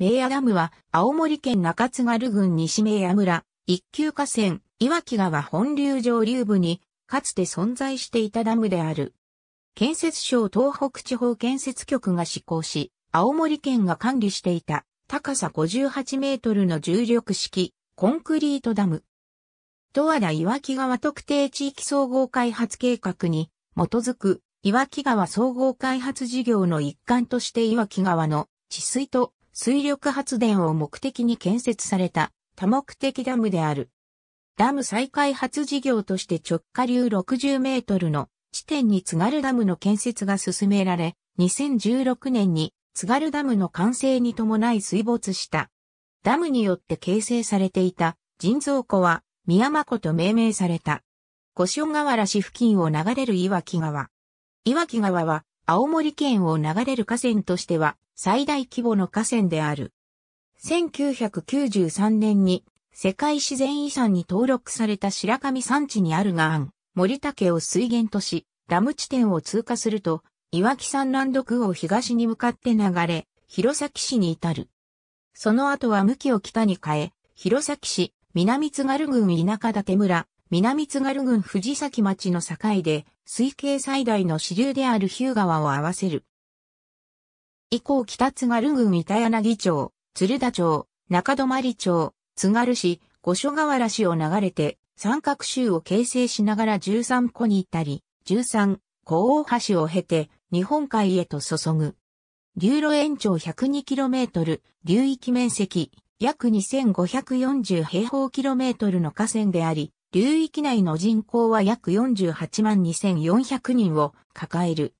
名屋ダムは、青森県中津軽郡西名屋村、一級河川、岩木川本流上流部に、かつて存在していたダムである。建設省東北地方建設局が施行し、青森県が管理していた、高さ58メートルの重力式、コンクリートダム。十和田岩木川特定地域総合開発計画に基づく岩木川総合開発事業の一環として岩木川の治水と水力発電を目的に建設された多目的ダムである。ダム再開発事業として直下流60メートルの地点に津軽ダムの建設が進められ、2016年に津軽ダムの完成に伴い水没した。ダムによって形成されていた人造湖は宮間湖と命名された。五所川原市付近を流れる岩木川。岩木川は青森県を流れる河川としては最大規模の河川である。1993年に世界自然遺産に登録された白神山地にあるが岸、森竹を水源とし、ダム地点を通過すると、岩木山南独を東に向かって流れ、弘前市に至る。その後は向きを北に変え、弘前市、南津軽郡田舎館村、南津軽郡藤崎町の境で、推計最大の支流である日向川を合わせる。以降北津軽郡板柳町、鶴田町、中泊町、津軽市、五所川原市を流れて、三角州を形成しながら13湖に至り、13、湖大橋を経て、日本海へと注ぐ。流路延長 102km、流域面積、約2540平方キロメートルの河川であり、流域内の人口は約48万2400人を抱える。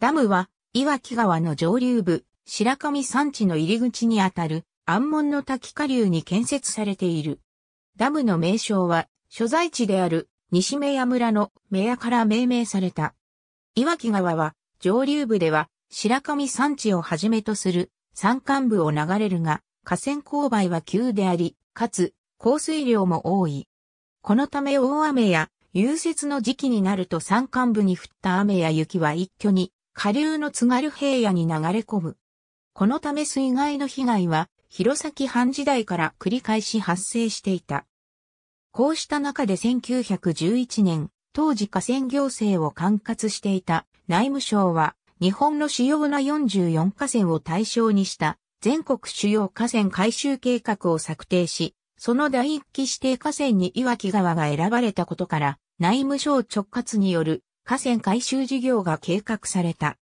ダムは岩木川の上流部、白神山地の入り口にあたる安門の滝下流に建設されている。ダムの名称は、所在地である西目屋村の目屋から命名された。岩木川は、上流部では白神山地をはじめとする山間部を流れるが、河川勾配は急であり、かつ、降水量も多い。このため大雨や融雪の時期になると山間部に降った雨や雪は一挙に下流の津軽平野に流れ込む。このため水害の被害は、弘前藩時代から繰り返し発生していた。こうした中で1911年、当時河川行政を管轄していた内務省は、日本の主要な44河川を対象にした全国主要河川改修計画を策定し、その第一期指定河川に岩木川が選ばれたことから、内務省直轄による河川改修事業が計画された。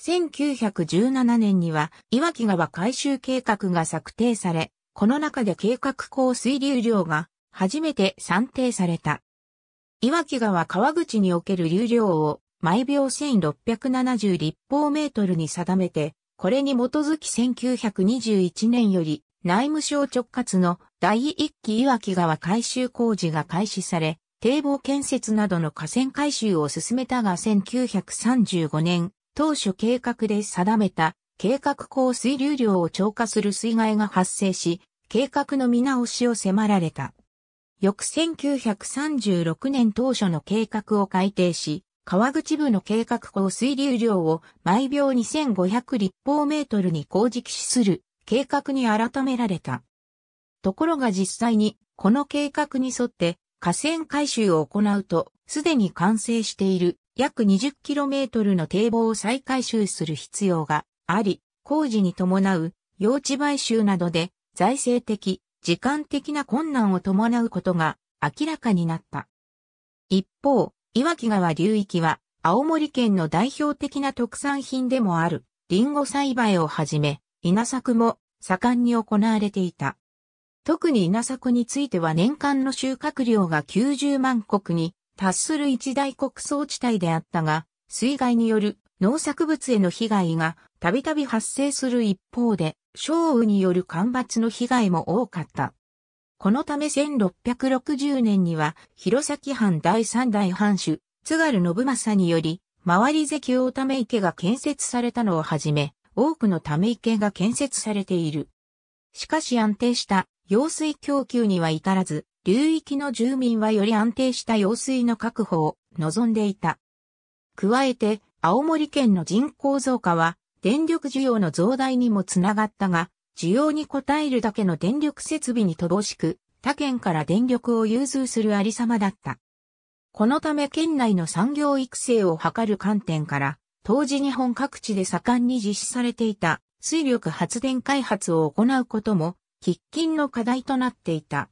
1917年には、岩木川改修計画が策定され、この中で計画降水流量が初めて算定された。岩木川川口における流量を毎秒1670立方メートルに定めて、これに基づき1921年より内務省直轄の第一期岩木川改修工事が開始され、堤防建設などの河川改修を進めたが1935年、当初計画で定めた計画降水流量を超過する水害が発生し、計画の見直しを迫られた。翌1936年当初の計画を改定し、川口部の計画降水流量を毎秒2500立方メートルに工事期する計画に改められた。ところが実際にこの計画に沿って河川改修を行うと、すでに完成している約 20km の堤防を再改修する必要があり、工事に伴う用地買収などで財政的、時間的な困難を伴うことが明らかになった。一方、岩木川流域は青森県の代表的な特産品でもあるリンゴ栽培をはじめ、稲作も盛んに行われていた。特に稲作については年間の収穫量が90万国に達する一大穀倉地帯であったが、水害による農作物への被害がたびたび発生する一方で、昭雨による干ばつの被害も多かった。このため1660年には、弘前藩第三代藩主、津軽信政により、周り関大ため池が建設されたのをはじめ、多くのため池が建設されている。しかし安定した用水供給には至らず、流域の住民はより安定した用水の確保を望んでいた。加えて、青森県の人口増加は、電力需要の増大にもつながったが、需要に応えるだけの電力設備に乏しく、他県から電力を融通するありさまだった。このため県内の産業育成を図る観点から、当時日本各地で盛んに実施されていた水力発電開発を行うことも喫緊の課題となっていた。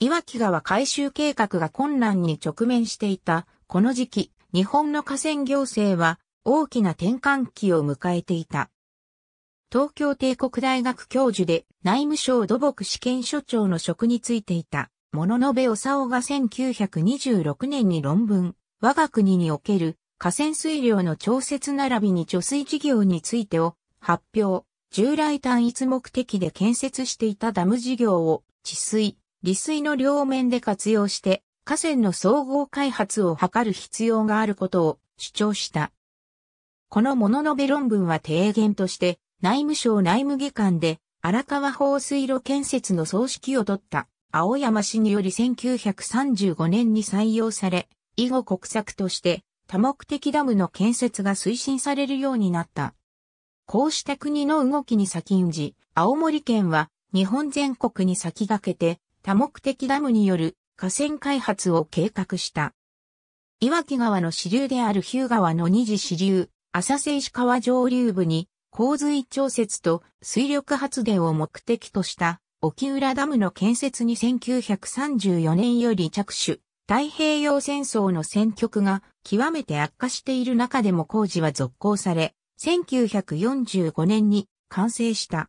岩木川改修計画が困難に直面していた、この時期、日本の河川行政は大きな転換期を迎えていた。東京帝国大学教授で内務省土木試験所長の職についていた、物延部長が1926年に論文、我が国における河川水量の調節並びに貯水事業についてを発表。従来単一目的で建設していたダム事業を治水、利水の両面で活用して河川の総合開発を図る必要があることを主張した。この物のべ論文は提言として内務省内務議官で荒川放水路建設の総指揮を取った青山氏により1935年に採用され、以後国策として多目的ダムの建設が推進されるようになった。こうした国の動きに先んじ、青森県は日本全国に先駆けて多目的ダムによる河川開発を計画した。岩木川の支流である日向川の二次支流、浅瀬石川上流部に洪水調節と水力発電を目的とした沖浦ダムの建設に1934年より着手。太平洋戦争の戦局が極めて悪化している中でも工事は続行され、1945年に完成した。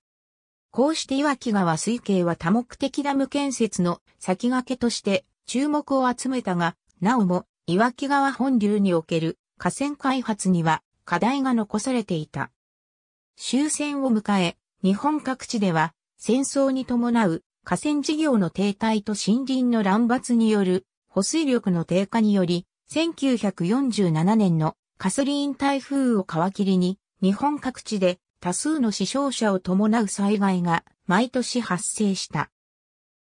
こうして岩木川水系は多目的ダム建設の先駆けとして注目を集めたが、なおも岩木川本流における河川開発には課題が残されていた。終戦を迎え、日本各地では戦争に伴う河川事業の停滞と森林の乱伐による保水力の低下により、1947年のカスリーン台風を皮切りに、日本各地で多数の死傷者を伴う災害が毎年発生した。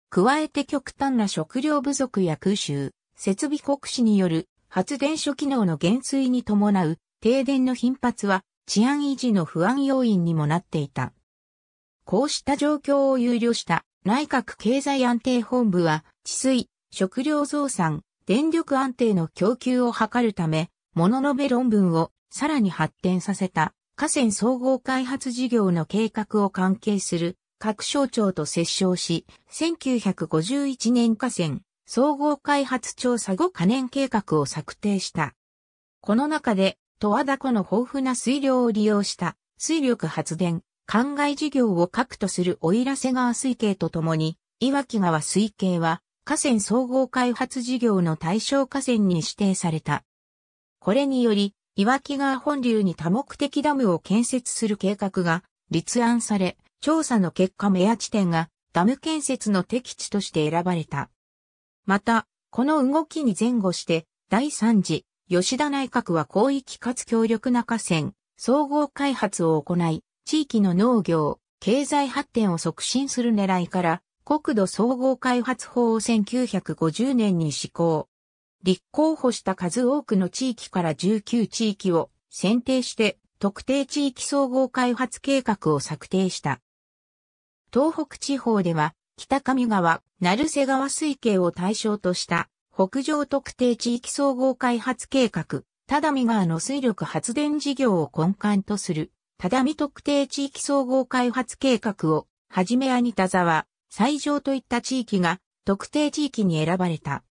加えて極端な食料不足や空襲、設備国士による発電所機能の減衰に伴う停電の頻発は治安維持の不安要因にもなっていた。こうした状況を憂慮した内閣経済安定本部は治水、食料増産、電力安定の供給を図るためモのノべ論文をさらに発展させた河川総合開発事業の計画を関係する各省庁と折衝し、1951年河川総合開発調査後可燃計画を策定した。この中で、十和田湖の豊富な水量を利用した水力発電、灌漑事業を核とする奥入瀬川水系とともに、岩木川水系は河川総合開発事業の対象河川に指定された。これにより、岩木川本流に多目的ダムを建設する計画が立案され、調査の結果目安地点がダム建設の適地として選ばれた。また、この動きに前後して、第3次、吉田内閣は広域かつ強力な河川、総合開発を行い、地域の農業、経済発展を促進する狙いから、国土総合開発法を1950年に施行。立候補した数多くの地域から19地域を選定して特定地域総合開発計画を策定した。東北地方では北上川、成瀬川水系を対象とした北上特定地域総合開発計画、只見川の水力発電事業を根幹とする、只見特定地域総合開発計画を、はじめアニタ沢、西条といった地域が特定地域に選ばれた。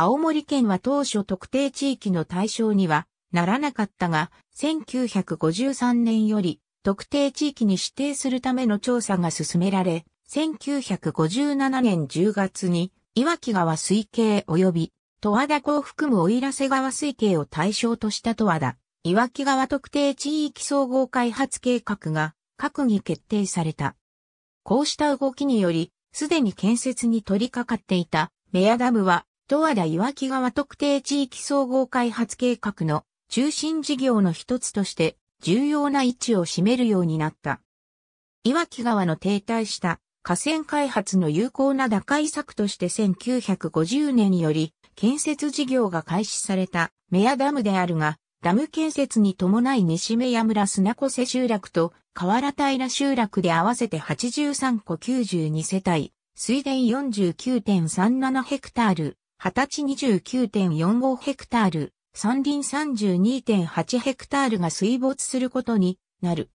青森県は当初特定地域の対象にはならなかったが、1953年より特定地域に指定するための調査が進められ、1957年10月に岩木川水系及び十和田湖を含む奥入瀬川水系を対象とした戸和田、岩木川特定地域総合開発計画が閣議決定された。こうした動きにより、すでに建設に取り掛かっていたメアダムは十和田岩木川特定地域総合開発計画の中心事業の一つとして重要な位置を占めるようになった。岩木川の停滞した河川開発の有効な打開策として1950年により建設事業が開始されたメアダムであるが、ダム建設に伴い西目屋村砂越瀬集落と河原平集落で合わせて83個92世帯、水田49.37ヘクタール、20地29.45ヘクタール、山林32.8ヘクタールが水没することになる。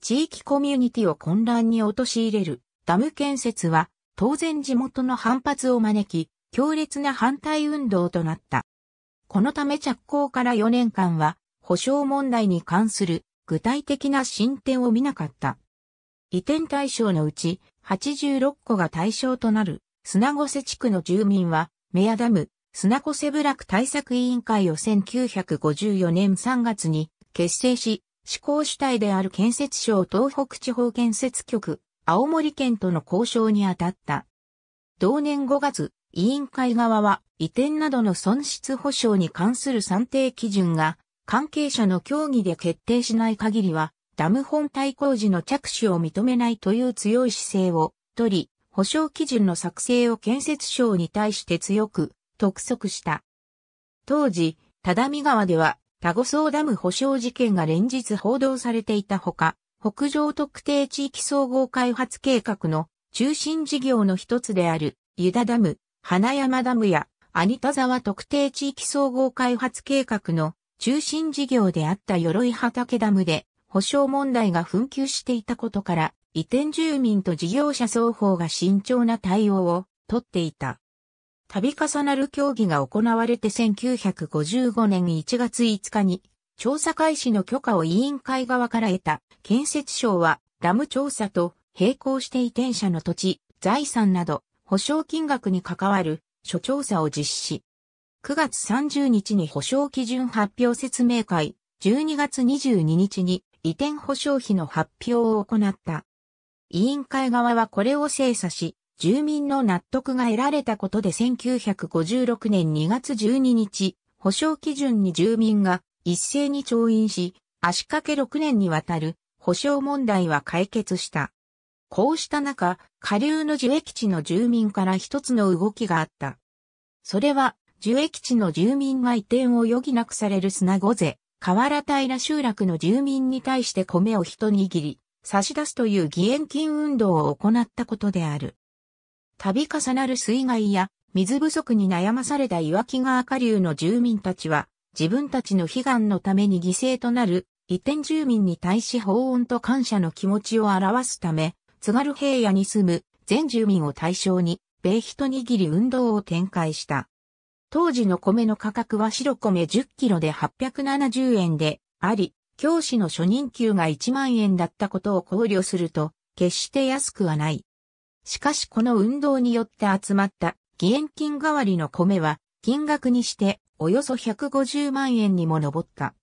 地域コミュニティを混乱に陥れるダム建設は当然地元の反発を招き、強烈な反対運動となった。このため着工から4年間は、保障問題に関する具体的な進展を見なかった。移転対象のうち86個が対象となる砂越地区の住民はメアダム、砂子セブラク対策委員会を1954年3月に結成し、施行主体である建設省東北地方建設局、青森県との交渉に当たった。同年5月、委員会側は移転などの損失保障に関する算定基準が関係者の協議で決定しない限りはダム本体工事の着手を認めないという強い姿勢を取り、保証基準の作成を建設省に対して強く督促した。当時、只見川では、タゴソーダム保証事件が連日報道されていたほか、北上特定地域総合開発計画の中心事業の一つである、ユダダム、花山ダムや、有田沢特定地域総合開発計画の中心事業であった鎧畑ダムで、保証問題が紛糾していたことから、移転住民と事業者双方が慎重な対応をとっていた。度重なる協議が行われて1955年1月5日に調査開始の許可を委員会側から得た建設省はダム調査と並行して移転者の土地、財産など保証金額に関わる諸調査を実施。9月30日に保証基準発表説明会、12月22日に移転保証費の発表を行った。委員会側はこれを精査し、住民の納得が得られたことで1956年2月12日、保証基準に住民が一斉に調印し、足掛け6年にわたる保証問題は解決した。こうした中、下流の樹液地の住民から一つの動きがあった。それは、樹液地の住民が移転を余儀なくされる砂御瀬、河原平集落の住民に対して米を一握り、差し出すという義援金運動を行ったことである。度重なる水害や水不足に悩まされた岩木川下流の住民たちは、自分たちの悲願のために犠牲となる移転住民に対し法恩と感謝の気持ちを表すため、津軽平野に住む全住民を対象に、米一握り運動を展開した。当時の米の価格は白米10キロで870円であり、教師の初任給が1万円だったことを考慮すると、決して安くはない。しかしこの運動によって集まった義援金代わりの米は金額にしておよそ150万円にも上った。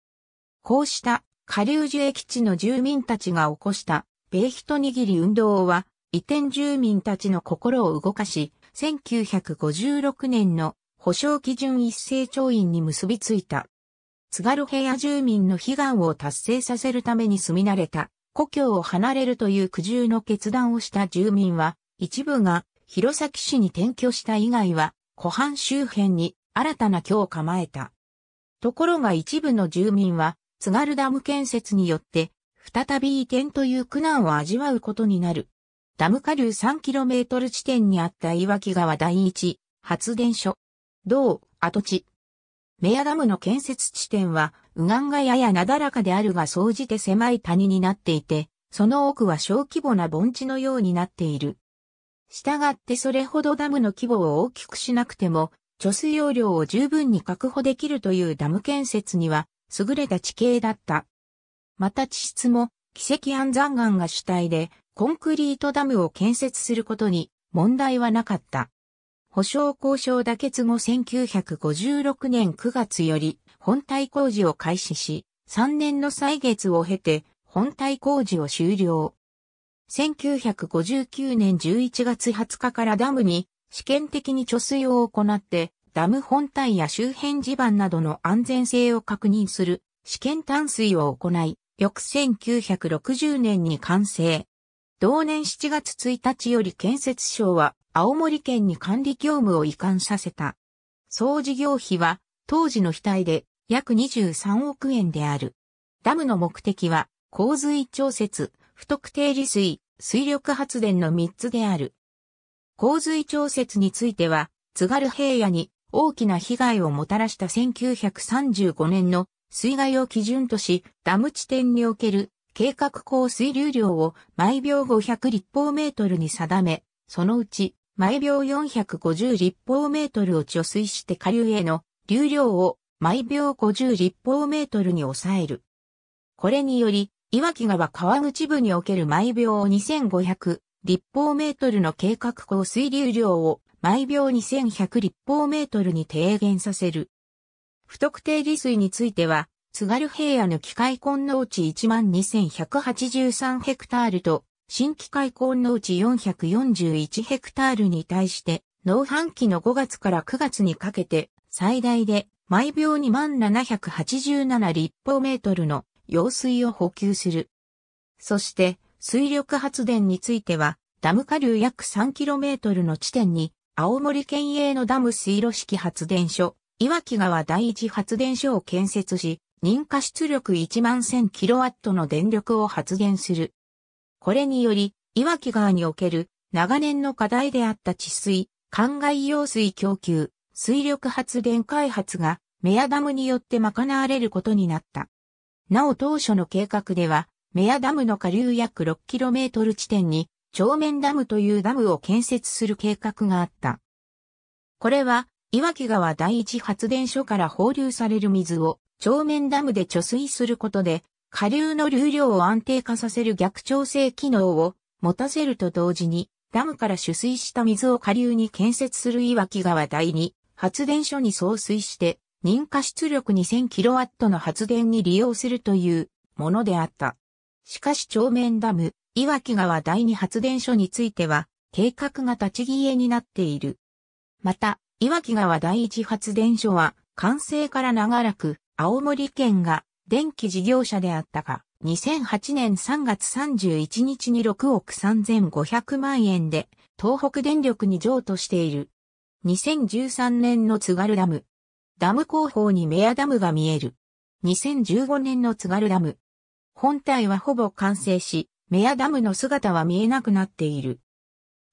こうした下流樹液地の住民たちが起こした米一握り運動は移転住民たちの心を動かし、1956年の保障基準一斉調印に結びついた。津軽平野住民の悲願を達成させるために住み慣れた、故郷を離れるという苦渋の決断をした住民は、一部が弘前市に転居した以外は、湖畔周辺に新たな居を構えた。ところが一部の住民は、津軽ダム建設によって、再び移転という苦難を味わうことになる。ダム下流 3km 地点にあった岩木川第一発電所、同跡地、メアダムの建設地点は、右岸がややなだらかであるが総じて狭い谷になっていて、その奥は小規模な盆地のようになっている。したがってそれほどダムの規模を大きくしなくても、貯水容量を十分に確保できるというダム建設には、優れた地形だった。また地質も、奇跡安山岩が主体で、コンクリートダムを建設することに問題はなかった。保証交渉妥結後1956年9月より本体工事を開始し、3年の歳月を経て本体工事を終了。1959年11月20日からダムに試験的に貯水を行ってダム本体や周辺地盤などの安全性を確認する試験淡水を行い、翌1960年に完成。同年7月1日より建設省は青森県に管理業務を移管させた。総事業費は当時の額で約23億円である。ダムの目的は洪水調節、不特定利水、水力発電の3つである。洪水調節については、津軽平野に大きな被害をもたらした1935年の水害を基準とし、ダム地点における計画降水流量を毎秒500立方メートルに定め、そのうち毎秒450立方メートルを貯水して下流への流量を毎秒50立方メートルに抑える。これにより、岩木川川口部における毎秒2500立方メートルの計画降水流量を毎秒2100立方メートルに低減させる。不特定利水については、津軽平野の機械根農地12183ヘクタールと、新機械根農地441ヘクタールに対して、農繁期の5月から9月にかけて、最大で毎秒2787立方メートルの用水を補給する。そして、水力発電については、ダム下流約3トルの地点に、青森県営のダム水路式発電所、岩木川第一発電所を建設し、認可出力1万 1000kW の電力を発現する。これにより、岩木川における長年の課題であった治水、灌漑用水供給、水力発電開発がメアダムによって賄われることになった。なお当初の計画では、メアダムの下流約 6km 地点に、長面ダムというダムを建設する計画があった。これは、岩木川第一発電所から放流される水を長面ダムで貯水することで、下流の流量を安定化させる逆調整機能を持たせると同時に、ダムから取水した水を下流に建設する岩木川第二発電所に送水して、認可出力 2000kW の発電に利用するというものであった。しかし長面ダム、岩木川第二発電所については、計画が立ち消えになっている。また、岩木川第一発電所は、完成から長らく、青森県が電気事業者であったが、2008年3月31日に6億3500万円で東北電力に譲渡している。2013年の津軽ダム。ダム後方にメアダムが見える。2015年の津軽ダム。本体はほぼ完成し、メアダムの姿は見えなくなっている。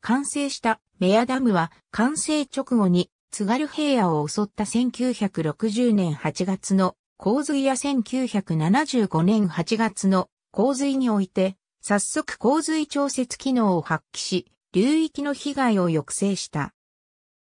完成したメアダムは完成直後に津軽平野を襲った1960年8月の洪水や1975年8月の洪水において、早速洪水調節機能を発揮し、流域の被害を抑制した。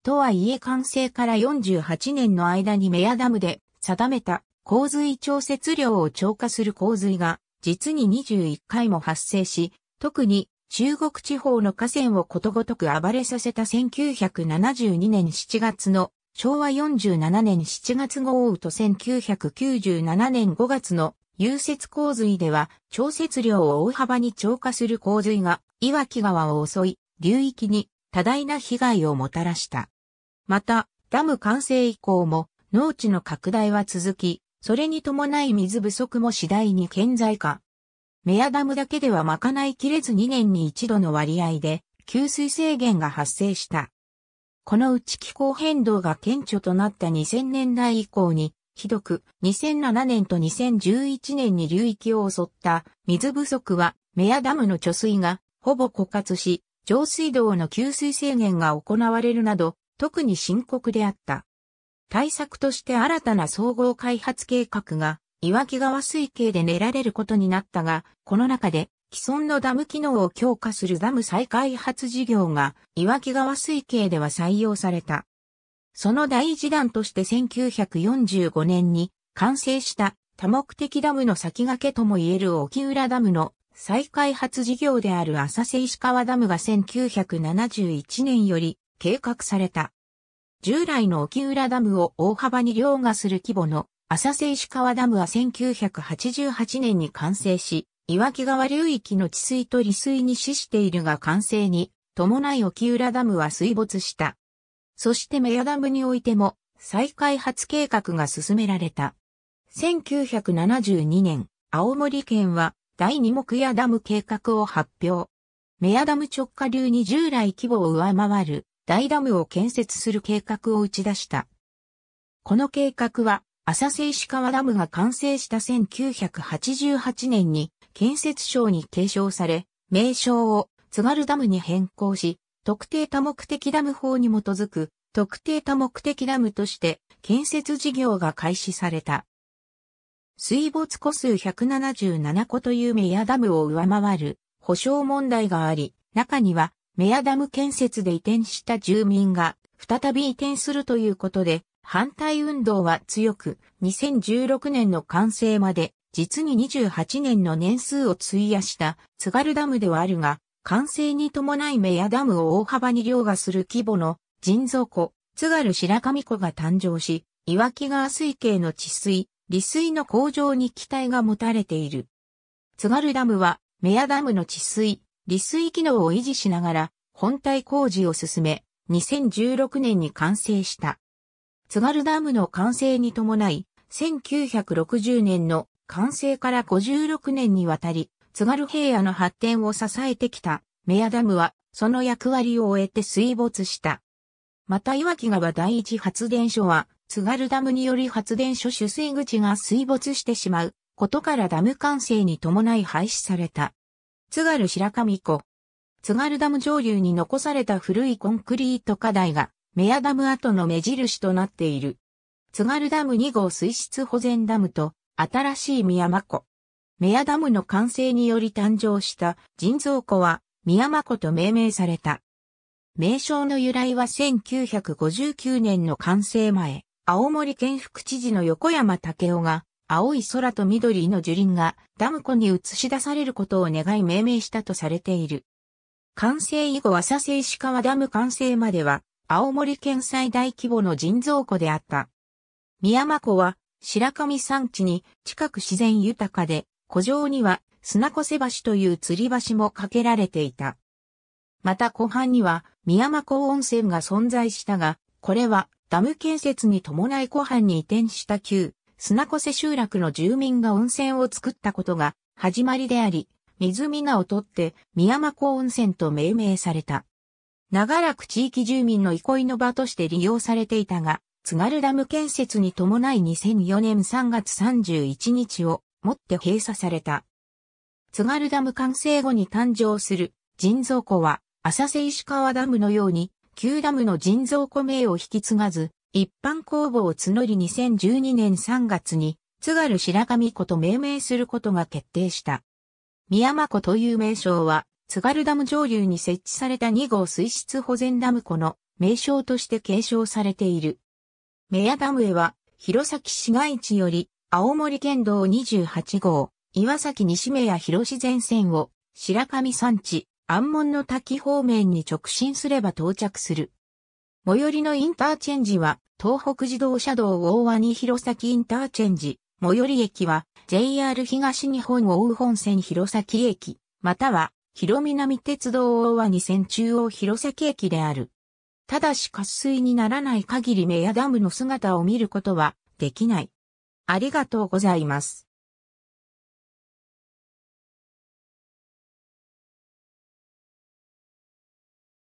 とはいえ完成から48年の間にメアダムで定めた洪水調節量を超過する洪水が実に21回も発生し、特に中国地方の河川をことごとく暴れさせた1972年7月の昭和47年7月豪雨と1997年5月の融雪洪水では、調節量を大幅に超過する洪水が、岩木川を襲い、流域に多大な被害をもたらした。また、ダム完成以降も、農地の拡大は続き、それに伴い水不足も次第に顕在化。メアダムだけではまかないきれず2年に一度の割合で、給水制限が発生した。このうち気候変動が顕著となった2000年代以降に、ひどく2007年と2011年に流域を襲った水不足はメアダムの貯水がほぼ枯渇し、上水道の給水制限が行われるなど、特に深刻であった。対策として新たな総合開発計画が岩木川水系で練られることになったが、この中で既存のダム機能を強化するダム再開発事業が岩木川水系では採用された。その第一弾として1945年に完成した多目的ダムの先駆けとも言える沖浦ダムの再開発事業である浅瀬石川ダムが1971年より計画された。従来の沖浦ダムを大幅に凌駕する規模の浅瀬石川ダムは1988年に完成し、岩木川流域の治水と利水に死しているが完成に、伴い沖浦ダムは水没した。そしてメアダムにおいても、再開発計画が進められた。1972年、青森県は第二木屋ダム計画を発表。メアダム直下流に従来規模を上回る大ダムを建設する計画を打ち出した。この計画は浅瀬石川ダムが完成した1988年に建設省に継承され、名称を津軽ダムに変更し、特定多目的ダム法に基づく特定多目的ダムとして建設事業が開始された。水没個数177個というメヤダムを上回る保証問題があり、中にはメヤダム建設で移転した住民が再び移転するということで反対運動は強く、2016年の完成まで、実に28年の年数を費やした津軽ダムではあるが、完成に伴いメヤダムを大幅に凌駕する規模の人造湖、津軽白神湖が誕生し、岩木川水系の治水、利水の向上に期待が持たれている。津軽ダムは、メヤダムの治水、利水機能を維持しながら、本体工事を進め、2016年に完成した。津軽ダムの完成に伴い、1960年の完成から56年にわたり、津軽平野の発展を支えてきた、メアダムは、その役割を終えて水没した。また岩木川第一発電所は、津軽ダムにより発電所取水口が水没してしまうことからダム完成に伴い廃止された。津軽白神湖。津軽ダム上流に残された古いコンクリート課題がメアダム跡の目印となっている。津軽ダム2号水質保全ダムと、新しい宮間湖。メアダムの完成により誕生した人造湖は、宮間湖と命名された。名称の由来は1959年の完成前、青森県副知事の横山武夫が、青い空と緑の樹林がダム湖に映し出されることを願い命名したとされている。完成以後佐世石川ダム完成までは青森県最大規模の人造湖であった。宮山湖は白神山地に近く自然豊かで、湖上には砂越橋という吊り橋も架けられていた。また湖畔には宮山湖温泉が存在したが、これはダム建設に伴い湖畔に移転した旧砂越集落の住民が温泉を作ったことが始まりであり、水皆をとって宮山湖温泉と命名された。長らく地域住民の憩いの場として利用されていたが、津軽ダム建設に伴い2004年3月31日をもって閉鎖された。津軽ダム完成後に誕生する人造湖は、浅瀬石川ダムのように、旧ダムの人造湖名を引き継がず、一般公募を募り2012年3月に、津軽白神湖と命名することが決定した。宮間湖という名称は、津軽ダム上流に設置された2号水質保全ダム湖の名称として継承されている。メヤダムへは、弘前市街地より、青森県道28号、岩崎西目や広志前線を、白神山地、安門の滝方面に直進すれば到着する。最寄りのインターチェンジは、東北自動車道大和に弘前インターチェンジ、最寄り駅は、JR 東日本大本線弘前駅、または、広南鉄道大和に線中央広崎駅である。ただし滑水にならない限りメアダムの姿を見ることはできない。ありがとうございます。